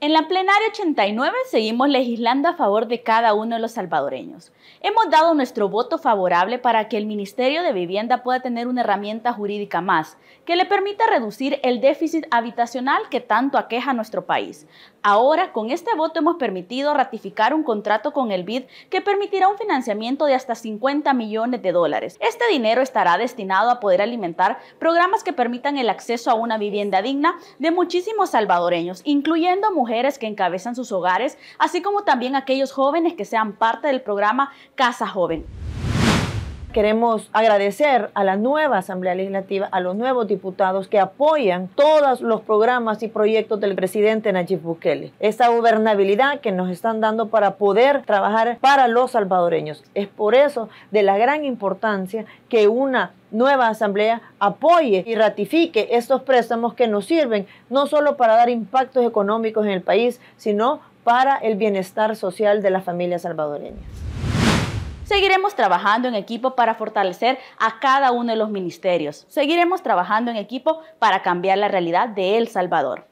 En la plenaria 89 seguimos legislando a favor de cada uno de los salvadoreños. Hemos dado nuestro voto favorable para que el Ministerio de Vivienda pueda tener una herramienta jurídica más que le permita reducir el déficit habitacional que tanto aqueja a nuestro país. Ahora, con este voto hemos permitido ratificar un contrato con el BID que permitirá un financiamiento de hasta 50 millones de dólares. Este dinero estará destinado a poder alimentar programas que permitan el acceso a una vivienda digna de muchísimos salvadoreños, incluyendo mujeres que encabezan sus hogares, así como también aquellos jóvenes que sean parte del programa Casa Joven. Queremos agradecer a la nueva Asamblea Legislativa, a los nuevos diputados que apoyan todos los programas y proyectos del presidente Nayib Bukele. Esta gobernabilidad que nos están dando para poder trabajar para los salvadoreños. Es por eso de la gran importancia que una nueva asamblea apoye y ratifique estos préstamos que nos sirven no solo para dar impactos económicos en el país, sino para el bienestar social de las familias salvadoreñas. Seguiremos trabajando en equipo para fortalecer a cada uno de los ministerios. Seguiremos trabajando en equipo para cambiar la realidad de El Salvador.